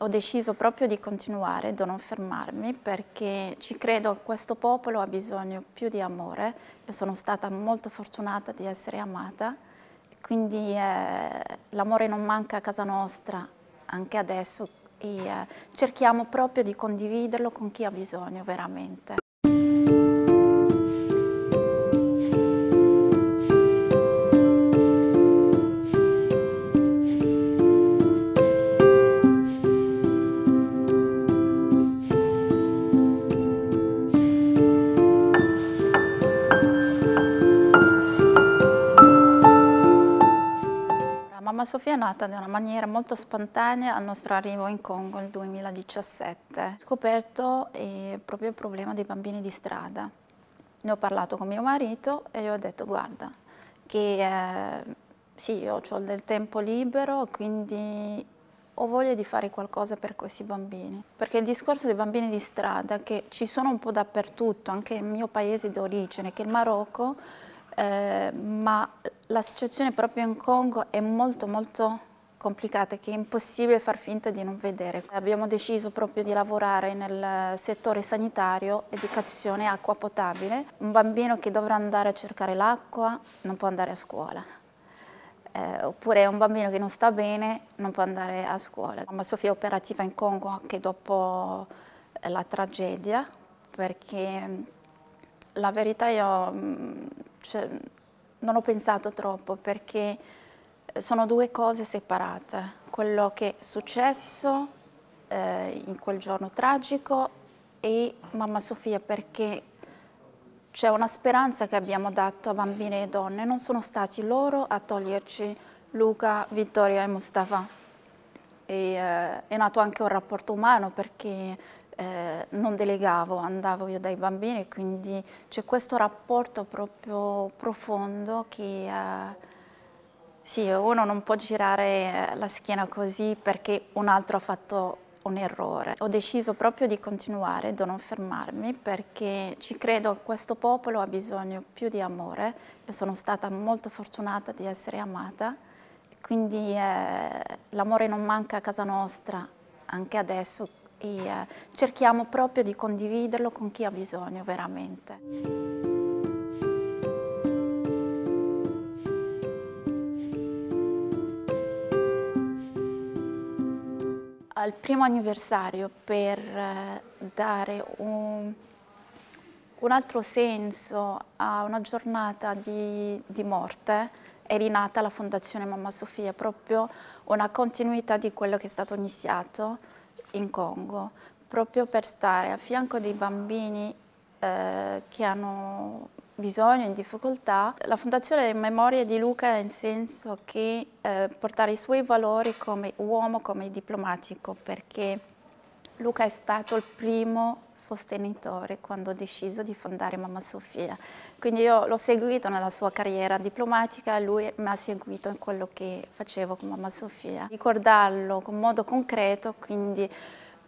Ho deciso proprio di continuare, di non fermarmi, perché ci credo che questo popolo ha bisogno più di amore. Io sono stata molto fortunata di essere amata, quindi eh, l'amore non manca a casa nostra, anche adesso, e eh, cerchiamo proprio di condividerlo con chi ha bisogno veramente. Sofia è nata in una maniera molto spontanea al nostro arrivo in Congo nel 2017. Ho scoperto eh, proprio il problema dei bambini di strada. Ne ho parlato con mio marito e gli ho detto guarda che eh, sì, io ho del tempo libero, quindi ho voglia di fare qualcosa per questi bambini. Perché il discorso dei bambini di strada, che ci sono un po' dappertutto, anche nel mio paese d'origine, che è il Marocco, eh, ma la situazione proprio in Congo è molto molto complicata che è impossibile far finta di non vedere. Abbiamo deciso proprio di lavorare nel settore sanitario, educazione, acqua potabile. Un bambino che dovrà andare a cercare l'acqua non può andare a scuola. Eh, oppure un bambino che non sta bene non può andare a scuola. Ma Sofia è operativa in Congo anche dopo eh, la tragedia, perché mm, la verità io mm, cioè, non ho pensato troppo perché eh, sono due cose separate, quello che è successo eh, in quel giorno tragico e Mamma Sofia perché c'è una speranza che abbiamo dato a bambine e donne, non sono stati loro a toglierci Luca, Vittoria e Mustafa e eh, è nato anche un rapporto umano perché eh, non delegavo, andavo io dai bambini, quindi c'è questo rapporto proprio profondo che eh, sì, uno non può girare eh, la schiena così perché un altro ha fatto un errore. Ho deciso proprio di continuare, di non fermarmi, perché ci credo che questo popolo ha bisogno più di amore e sono stata molto fortunata di essere amata. Quindi eh, l'amore non manca a casa nostra, anche adesso, e eh, cerchiamo proprio di condividerlo con chi ha bisogno veramente. al primo anniversario per eh, dare un, un altro senso a una giornata di, di morte è rinata la Fondazione Mamma Sofia, proprio una continuità di quello che è stato iniziato in Congo, proprio per stare a fianco dei bambini eh, che hanno bisogno, in difficoltà. La Fondazione Memoria di Luca nel senso che eh, portare i suoi valori come uomo, come diplomatico, perché Luca è stato il primo sostenitore quando ho deciso di fondare Mamma Sofia. Quindi io l'ho seguito nella sua carriera diplomatica, lui mi ha seguito in quello che facevo con Mamma Sofia. Ricordarlo in modo concreto, quindi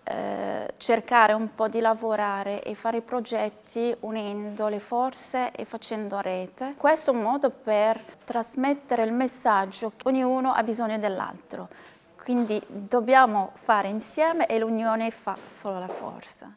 eh, cercare un po' di lavorare e fare progetti unendo le forze e facendo rete. Questo è un modo per trasmettere il messaggio che ognuno ha bisogno dell'altro quindi dobbiamo fare insieme e l'unione fa solo la forza.